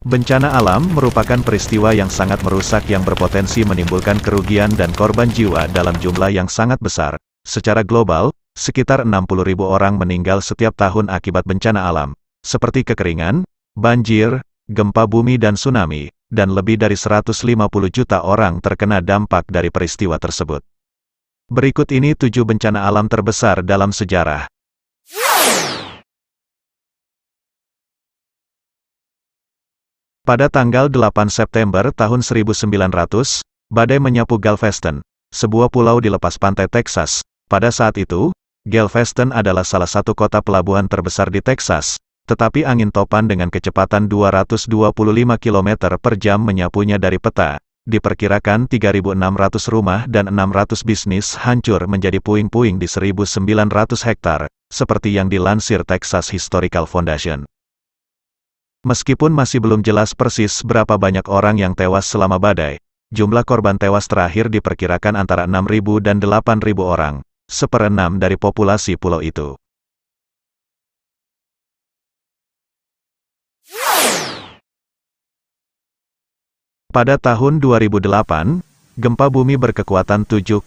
Bencana alam merupakan peristiwa yang sangat merusak yang berpotensi menimbulkan kerugian dan korban jiwa dalam jumlah yang sangat besar. Secara global, sekitar 60.000 orang meninggal setiap tahun akibat bencana alam, seperti kekeringan, banjir, gempa bumi dan tsunami, dan lebih dari 150 juta orang terkena dampak dari peristiwa tersebut. Berikut ini tujuh bencana alam terbesar dalam sejarah. Pada tanggal 8 September tahun 1900, badai menyapu Galveston, sebuah pulau di lepas pantai Texas. Pada saat itu, Galveston adalah salah satu kota pelabuhan terbesar di Texas, tetapi angin topan dengan kecepatan 225 km per jam menyapunya dari peta. Diperkirakan 3.600 rumah dan 600 bisnis hancur menjadi puing-puing di 1.900 hektar, seperti yang dilansir Texas Historical Foundation. Meskipun masih belum jelas persis berapa banyak orang yang tewas selama badai, jumlah korban tewas terakhir diperkirakan antara 6.000 dan 8.000 orang, seperenam dari populasi pulau itu. Pada tahun 2008, gempa bumi berkekuatan 7,9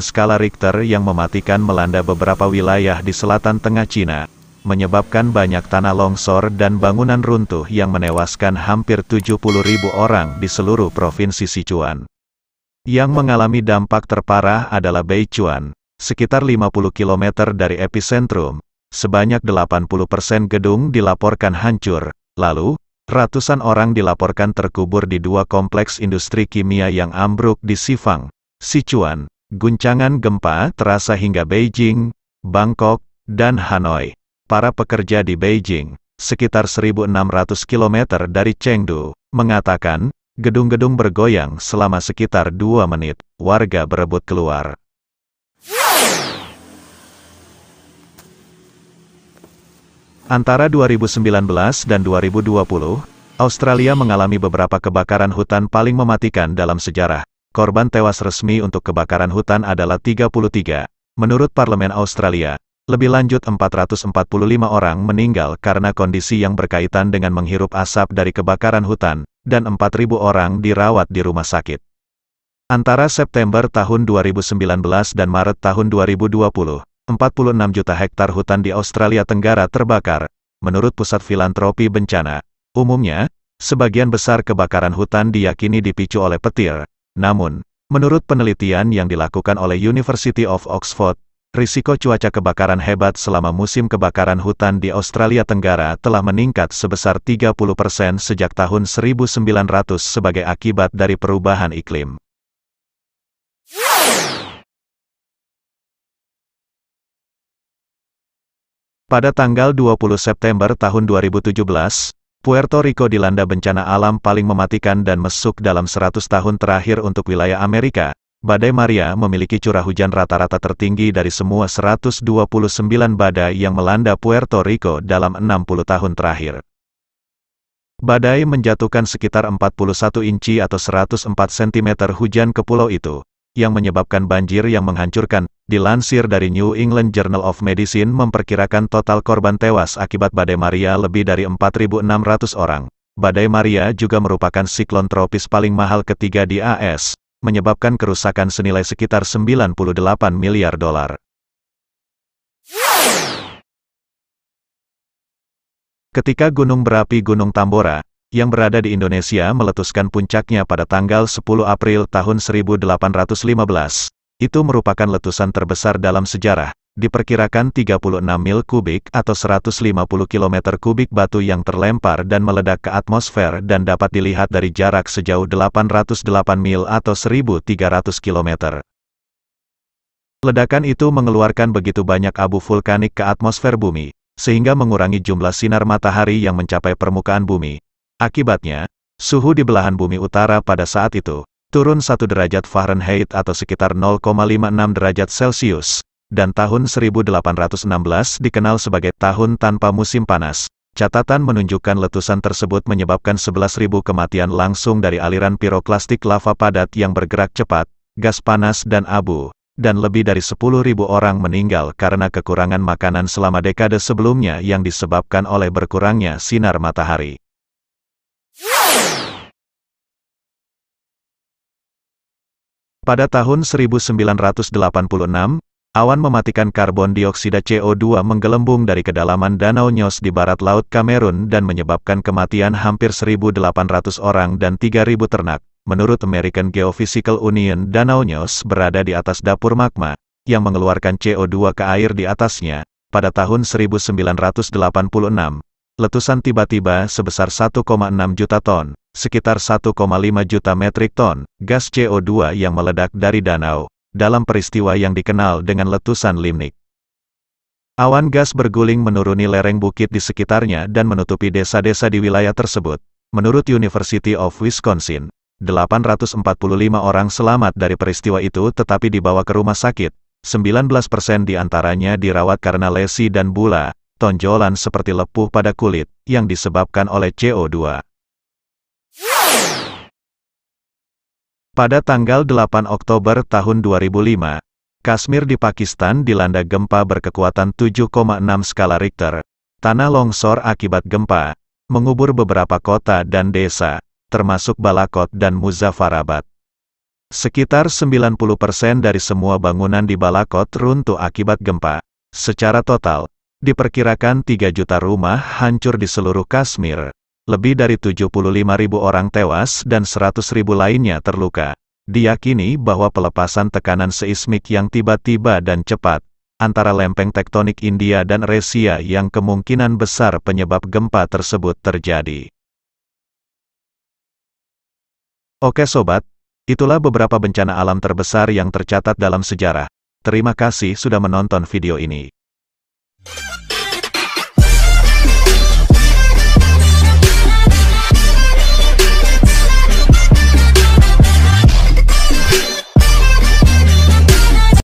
skala Richter yang mematikan melanda beberapa wilayah di selatan tengah Cina, menyebabkan banyak tanah longsor dan bangunan runtuh yang menewaskan hampir 70.000 orang di seluruh provinsi Sichuan. Yang mengalami dampak terparah adalah Beichuan, sekitar 50 km dari epicentrum, sebanyak 80% persen gedung dilaporkan hancur, lalu, ratusan orang dilaporkan terkubur di dua kompleks industri kimia yang ambruk di Sifang, Sichuan, guncangan gempa terasa hingga Beijing, Bangkok, dan Hanoi para pekerja di Beijing, sekitar 1.600 km dari Chengdu, mengatakan, gedung-gedung bergoyang selama sekitar dua menit, warga berebut keluar. Antara 2019 dan 2020, Australia mengalami beberapa kebakaran hutan paling mematikan dalam sejarah. Korban tewas resmi untuk kebakaran hutan adalah 33. Menurut Parlemen Australia, lebih lanjut 445 orang meninggal karena kondisi yang berkaitan dengan menghirup asap dari kebakaran hutan, dan 4.000 orang dirawat di rumah sakit. Antara September tahun 2019 dan Maret tahun 2020, 46 juta hektar hutan di Australia Tenggara terbakar, menurut Pusat Filantropi Bencana. Umumnya, sebagian besar kebakaran hutan diyakini dipicu oleh petir. Namun, menurut penelitian yang dilakukan oleh University of Oxford, risiko cuaca kebakaran hebat selama musim kebakaran hutan di Australia Tenggara telah meningkat sebesar 30% sejak tahun 1900 sebagai akibat dari perubahan iklim. Pada tanggal 20 September tahun 2017, Puerto Rico dilanda bencana alam paling mematikan dan mesuk dalam 100 tahun terakhir untuk wilayah Amerika, Badai Maria memiliki curah hujan rata-rata tertinggi dari semua 129 badai yang melanda Puerto Rico dalam 60 tahun terakhir. Badai menjatuhkan sekitar 41 inci atau 104 cm hujan ke pulau itu, yang menyebabkan banjir yang menghancurkan, dilansir dari New England Journal of Medicine memperkirakan total korban tewas akibat badai Maria lebih dari 4.600 orang. Badai Maria juga merupakan siklon tropis paling mahal ketiga di AS, menyebabkan kerusakan senilai sekitar 98 miliar dolar. Ketika gunung berapi Gunung Tambora, yang berada di Indonesia meletuskan puncaknya pada tanggal 10 April tahun 1815, itu merupakan letusan terbesar dalam sejarah, diperkirakan 36 mil kubik atau 150 km kubik batu yang terlempar dan meledak ke atmosfer dan dapat dilihat dari jarak sejauh 808 mil atau 1300 km. Ledakan itu mengeluarkan begitu banyak abu vulkanik ke atmosfer bumi, sehingga mengurangi jumlah sinar matahari yang mencapai permukaan bumi. Akibatnya, suhu di belahan bumi utara pada saat itu turun 1 derajat Fahrenheit atau sekitar 0,56 derajat Celcius dan tahun 1816 dikenal sebagai tahun tanpa musim panas. Catatan menunjukkan letusan tersebut menyebabkan 11.000 kematian langsung dari aliran piroklastik lava padat yang bergerak cepat, gas panas dan abu, dan lebih dari 10.000 orang meninggal karena kekurangan makanan selama dekade sebelumnya yang disebabkan oleh berkurangnya sinar matahari. Pada tahun 1986, Awan mematikan karbon dioksida CO2 menggelembung dari kedalaman Danau Nyos di barat Laut Kamerun dan menyebabkan kematian hampir 1.800 orang dan 3.000 ternak. Menurut American Geophysical Union, Danau Nyos berada di atas dapur magma, yang mengeluarkan CO2 ke air di atasnya. Pada tahun 1986, letusan tiba-tiba sebesar 1,6 juta ton, sekitar 1,5 juta metrik ton, gas CO2 yang meledak dari danau dalam peristiwa yang dikenal dengan letusan limnik. Awan gas berguling menuruni lereng bukit di sekitarnya dan menutupi desa-desa di wilayah tersebut. Menurut University of Wisconsin, 845 orang selamat dari peristiwa itu tetapi dibawa ke rumah sakit. 19% di antaranya dirawat karena lesi dan bula, tonjolan seperti lepuh pada kulit, yang disebabkan oleh CO2. Pada tanggal 8 Oktober tahun 2005, Kashmir di Pakistan dilanda gempa berkekuatan 7,6 skala Richter. Tanah longsor akibat gempa, mengubur beberapa kota dan desa, termasuk Balakot dan Muzaffarabad. Sekitar 90% dari semua bangunan di Balakot runtuh akibat gempa. Secara total, diperkirakan 3 juta rumah hancur di seluruh Kashmir, lebih dari 75.000 orang tewas dan 100.000 lainnya terluka. Diakini bahwa pelepasan tekanan seismik yang tiba-tiba dan cepat antara lempeng tektonik India dan Resia yang kemungkinan besar penyebab gempa tersebut terjadi. Oke sobat, itulah beberapa bencana alam terbesar yang tercatat dalam sejarah. Terima kasih sudah menonton video ini.